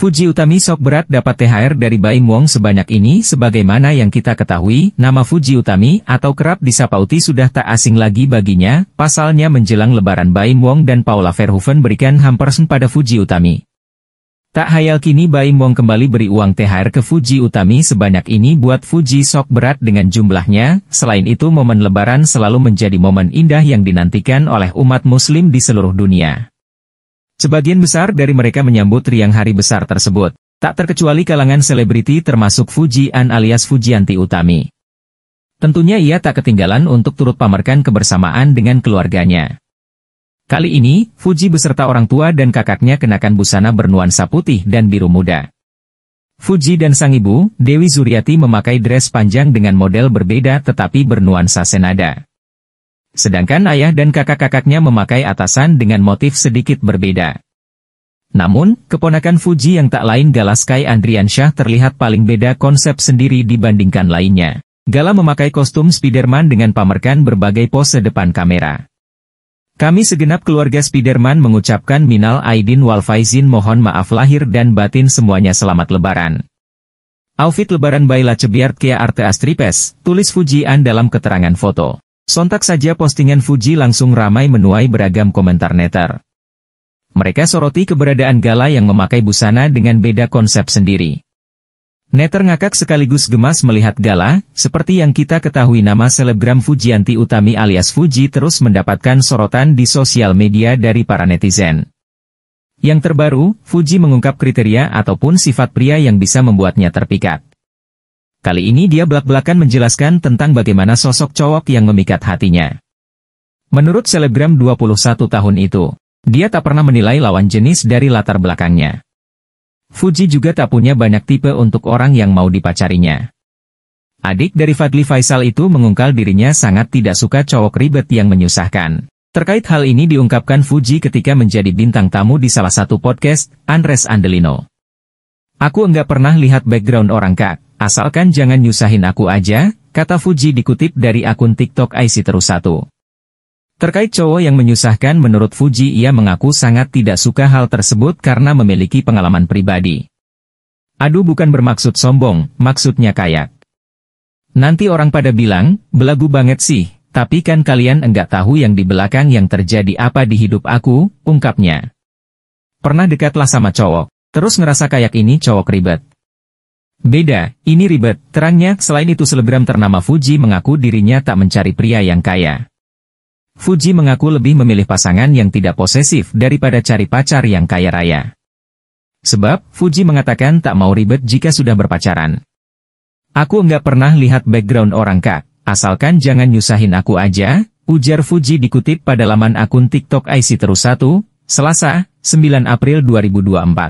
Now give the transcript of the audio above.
Fuji Utami Sok berat dapat THR dari Baim Wong sebanyak ini sebagaimana yang kita ketahui, nama Fuji Utami atau kerap disapa Uti sudah tak asing lagi baginya, pasalnya menjelang lebaran Baim Wong dan Paula Verhoeven berikan hampers pada Fuji Utami. Tak hayal kini Baim Wong kembali beri uang THR ke Fuji Utami sebanyak ini buat Fuji Sok berat dengan jumlahnya, selain itu momen lebaran selalu menjadi momen indah yang dinantikan oleh umat muslim di seluruh dunia. Sebagian besar dari mereka menyambut riang hari besar tersebut, tak terkecuali kalangan selebriti termasuk Fujian alias Fujianti Utami. Tentunya ia tak ketinggalan untuk turut pamerkan kebersamaan dengan keluarganya. Kali ini, Fuji beserta orang tua dan kakaknya kenakan busana bernuansa putih dan biru muda. Fuji dan sang ibu, Dewi Zuriati memakai dress panjang dengan model berbeda tetapi bernuansa senada. Sedangkan ayah dan kakak-kakaknya memakai atasan dengan motif sedikit berbeda. Namun, keponakan Fuji yang tak lain Gala Sky Andrian Shah terlihat paling beda konsep sendiri dibandingkan lainnya. Gala memakai kostum Spiderman dengan pamerkan berbagai pose depan kamera. Kami segenap keluarga Spiderman mengucapkan minal aidin wal faizin mohon maaf lahir dan batin semuanya selamat lebaran. Outfit lebaran Baila Cebiart Kia Arte Astripes, tulis Fujian dalam keterangan foto. Sontak saja postingan Fuji langsung ramai menuai beragam komentar netter. Mereka soroti keberadaan Gala yang memakai busana dengan beda konsep sendiri. Netter ngakak sekaligus gemas melihat Gala, seperti yang kita ketahui nama selebgram Fujianti Utami alias Fuji terus mendapatkan sorotan di sosial media dari para netizen. Yang terbaru, Fuji mengungkap kriteria ataupun sifat pria yang bisa membuatnya terpikat. Kali ini dia belak-belakan menjelaskan tentang bagaimana sosok cowok yang memikat hatinya. Menurut selebgram 21 tahun itu, dia tak pernah menilai lawan jenis dari latar belakangnya. Fuji juga tak punya banyak tipe untuk orang yang mau dipacarinya. Adik dari Fadli Faisal itu mengungkal dirinya sangat tidak suka cowok ribet yang menyusahkan. Terkait hal ini diungkapkan Fuji ketika menjadi bintang tamu di salah satu podcast, Andres Andelino. Aku enggak pernah lihat background orang kak, Asalkan jangan nyusahin aku aja, kata Fuji dikutip dari akun TikTok IC Terus 1. Terkait cowok yang menyusahkan menurut Fuji ia mengaku sangat tidak suka hal tersebut karena memiliki pengalaman pribadi. Aduh bukan bermaksud sombong, maksudnya kayak. Nanti orang pada bilang, belagu banget sih, tapi kan kalian enggak tahu yang di belakang yang terjadi apa di hidup aku, ungkapnya. Pernah dekatlah sama cowok, terus ngerasa kayak ini cowok ribet. Beda, ini ribet. Terangnya, selain itu selebgram ternama Fuji mengaku dirinya tak mencari pria yang kaya. Fuji mengaku lebih memilih pasangan yang tidak posesif daripada cari pacar yang kaya raya. Sebab, Fuji mengatakan tak mau ribet jika sudah berpacaran. Aku nggak pernah lihat background orang kak, asalkan jangan nyusahin aku aja, ujar Fuji dikutip pada laman akun TikTok IC Terus 1, Selasa, 9 April 2024.